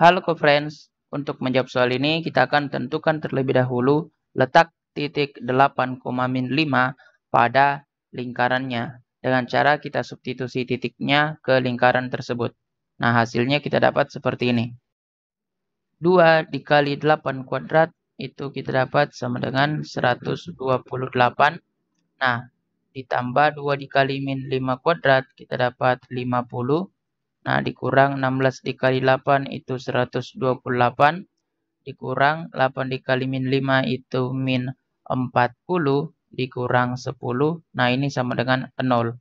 Halo friends, untuk menjawab soal ini kita akan tentukan terlebih dahulu letak titik 8,5 pada lingkarannya dengan cara kita substitusi titiknya ke lingkaran tersebut. Nah, hasilnya kita dapat seperti ini. 2 dikali 8 kuadrat itu kita dapat sama dengan 128. Nah, ditambah 2 dikali min 5 kuadrat kita dapat 50 Nah, dikurang 16 dikali 8 itu 128. Dikurang 8 dikali min 5 itu min 40. Dikurang 10. Nah, ini sama dengan 0.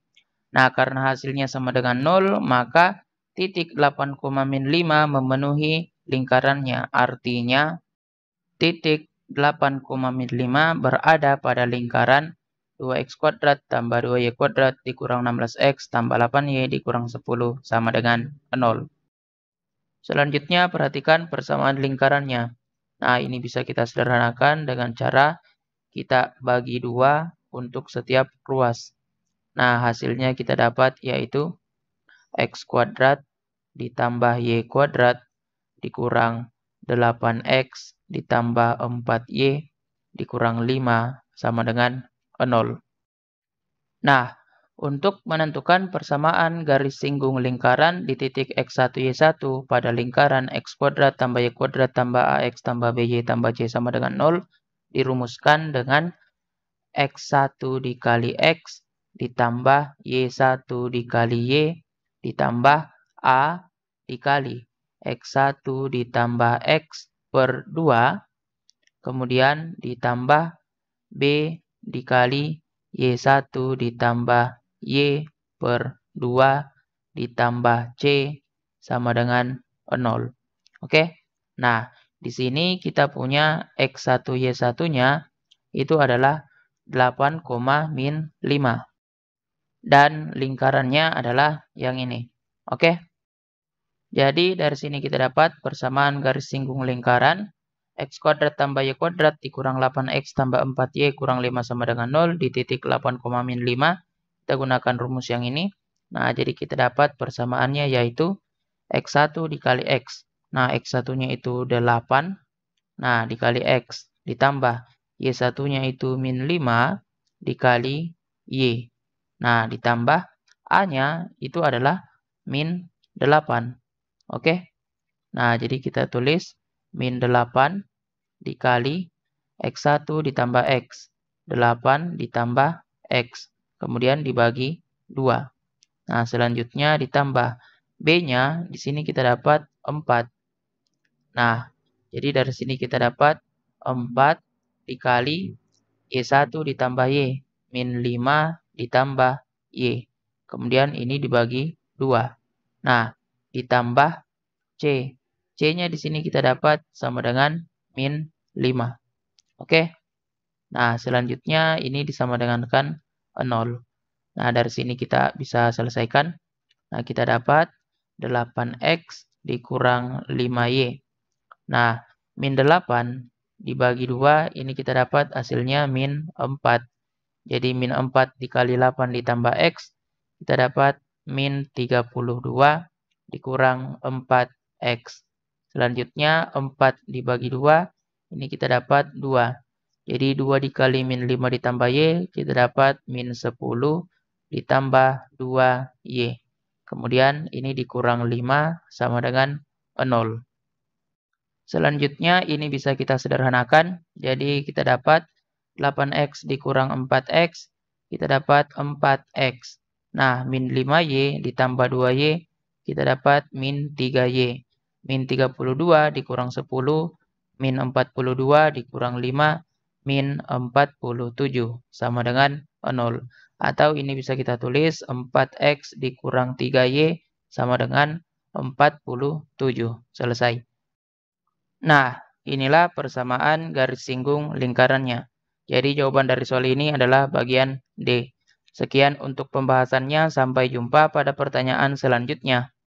Nah, karena hasilnya sama dengan 0, maka titik 8, min 5 memenuhi lingkarannya. Artinya, titik 8, min 5 berada pada lingkaran 2x kuadrat tambah 2y kuadrat dikurang 16x tambah 8y dikurang 10 sama dengan 0. Selanjutnya perhatikan persamaan lingkarannya. Nah ini bisa kita sederhanakan dengan cara kita bagi 2 untuk setiap ruas. Nah hasilnya kita dapat yaitu x kuadrat ditambah y kuadrat dikurang 8x ditambah 4y dikurang 5 sama dengan 0. Nah, untuk menentukan persamaan garis singgung lingkaran di titik X1Y1 pada lingkaran X kuadrat tambah Y kuadrat tambah AX tambah BY tambah C sama dengan 0 dirumuskan dengan X1 dikali X ditambah Y1 dikali Y ditambah A dikali X1 ditambah X per 2 kemudian ditambah B dikali Y1 ditambah Y per 2 ditambah C sama dengan 0. Oke, nah di sini kita punya X1 Y1-nya itu adalah 8, min 5. Dan lingkarannya adalah yang ini. Oke, jadi dari sini kita dapat persamaan garis singgung lingkaran X kuadrat tambah Y kuadrat dikurang 8X tambah 4Y kurang 5 sama dengan 0 di titik 8,5 Kita gunakan rumus yang ini. Nah, jadi kita dapat persamaannya yaitu X1 dikali X. Nah, X1-nya itu 8. Nah, dikali X ditambah Y1-nya itu min 5 dikali Y. Nah, ditambah A-nya itu adalah min 8. Oke? Nah, jadi kita tulis min 8 dikali X1 ditambah X. 8 ditambah X. Kemudian dibagi 2. Nah, selanjutnya ditambah B-nya, di sini kita dapat 4. Nah, jadi dari sini kita dapat 4 dikali Y1 ditambah Y. Min 5 ditambah Y. Kemudian ini dibagi 2. Nah, ditambah C. C-nya di sini kita dapat sama dengan min 5. Oke. Nah, selanjutnya ini disama dengan 0. Kan nah, dari sini kita bisa selesaikan. Nah, kita dapat 8x dikurang 5y. Nah, min 8 dibagi 2, ini kita dapat hasilnya min 4. Jadi min 4 dikali 8 ditambah X, kita dapat min 32 dikurang 4X. Selanjutnya 4 dibagi 2, ini kita dapat 2. Jadi 2 dikali min 5 ditambah Y, kita dapat min 10 ditambah 2Y. Kemudian ini dikurang 5 sama dengan 0. Selanjutnya ini bisa kita sederhanakan. Jadi kita dapat 8X dikurang 4X, kita dapat 4X. Nah, min 5Y ditambah 2Y, kita dapat min 3Y min 32 dikurang 10, min 42 dikurang 5, min 47, sama dengan 0. Atau ini bisa kita tulis 4x dikurang 3y sama dengan 47. Selesai. Nah, inilah persamaan garis singgung lingkarannya. Jadi jawaban dari soal ini adalah bagian D. Sekian untuk pembahasannya, sampai jumpa pada pertanyaan selanjutnya.